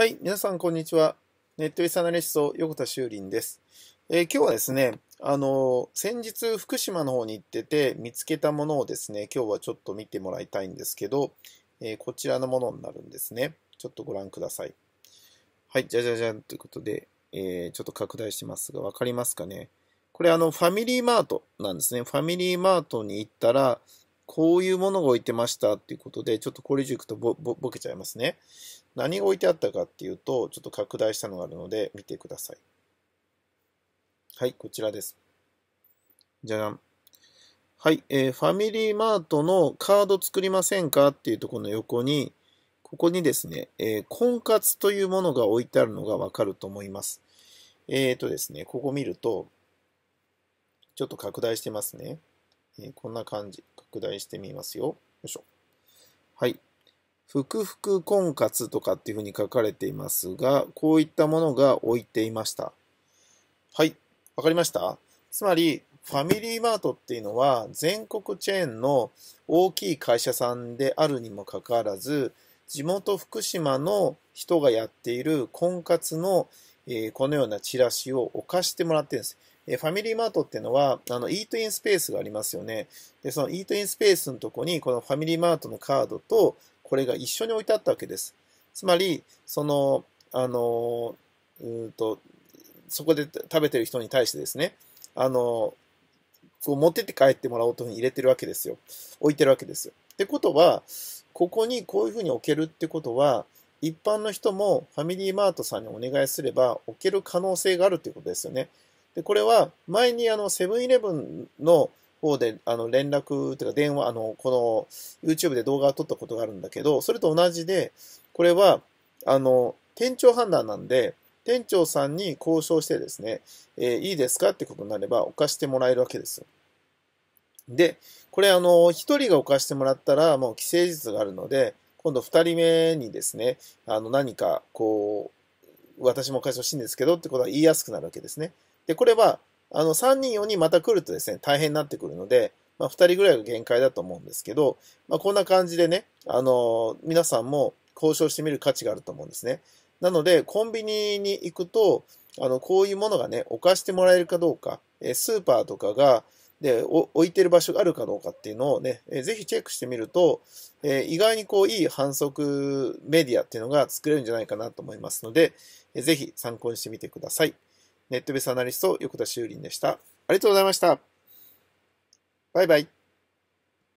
はい、皆さんこんにちは。ネットウィスアナリスト、横田修林です。えー、今日はですね、あのー、先日福島の方に行ってて見つけたものをですね、今日はちょっと見てもらいたいんですけど、えー、こちらのものになるんですね。ちょっとご覧ください。はい、じゃじゃじゃんということで、えちょっと拡大しますが、わかりますかね。これあの、ファミリーマートなんですね。ファミリーマートに行ったら、こういうものが置いてましたっていうことで、ちょっとこれ以上いくとぼぼけちゃいますね。何が置いてあったかっていうと、ちょっと拡大したのがあるので見てください。はい、こちらです。じゃじゃん。はい、えー、ファミリーマートのカード作りませんかっていうところの横に、ここにですね、えー、婚活というものが置いてあるのがわかると思います。えっ、ー、とですね、ここ見ると、ちょっと拡大してますね。えー、こんな感じ。拡大してみますよ。よいしょ。はい。ふくふく婚活とかっていうふうに書かれていますが、こういったものが置いていました。はい。わかりましたつまり、ファミリーマートっていうのは全国チェーンの大きい会社さんであるにもかかわらず、地元福島の人がやっている婚活の、えー、このようなチラシを置かしてもらってるんです。えファミリーマートっていうのは、あの、イートインスペースがありますよね。で、そのイートインスペースのとこに、このファミリーマートのカードと、これが一緒に置いてあったわけです。つまり、その、あの、うんと、そこで食べてる人に対してですね、あの、こう持ってって帰ってもらおうというふうに入れてるわけですよ。置いてるわけですよ。ってことは、ここにこういうふうに置けるってことは、一般の人もファミリーマートさんにお願いすれば置ける可能性があるということですよね。で、これは前にあのセブンイレブンの方であの連絡というか電話、あの、この YouTube で動画を撮ったことがあるんだけど、それと同じで、これはあの、店長判断なんで、店長さんに交渉してですね、えー、いいですかってことになれば、お貸してもらえるわけですで、これ、あの、一人がお貸してもらったら、もう既成事実があるので、今度二人目にですね、あの、何か、こう、私も社欲しいんですけどってことは言いやすくなるわけですね。で、これは、あの、3人、4人また来るとですね、大変になってくるので、まあ、2人ぐらいが限界だと思うんですけど、まあ、こんな感じでね、あの、皆さんも交渉してみる価値があると思うんですね。なので、コンビニに行くと、あの、こういうものがね、お貸してもらえるかどうか、えスーパーとかが、で、置いてる場所があるかどうかっていうのをね、えー、ぜひチェックしてみると、えー、意外にこういい反則メディアっていうのが作れるんじゃないかなと思いますので、えー、ぜひ参考にしてみてください。ネットベースアナリスト、横田修林でした。ありがとうございました。バイバイ。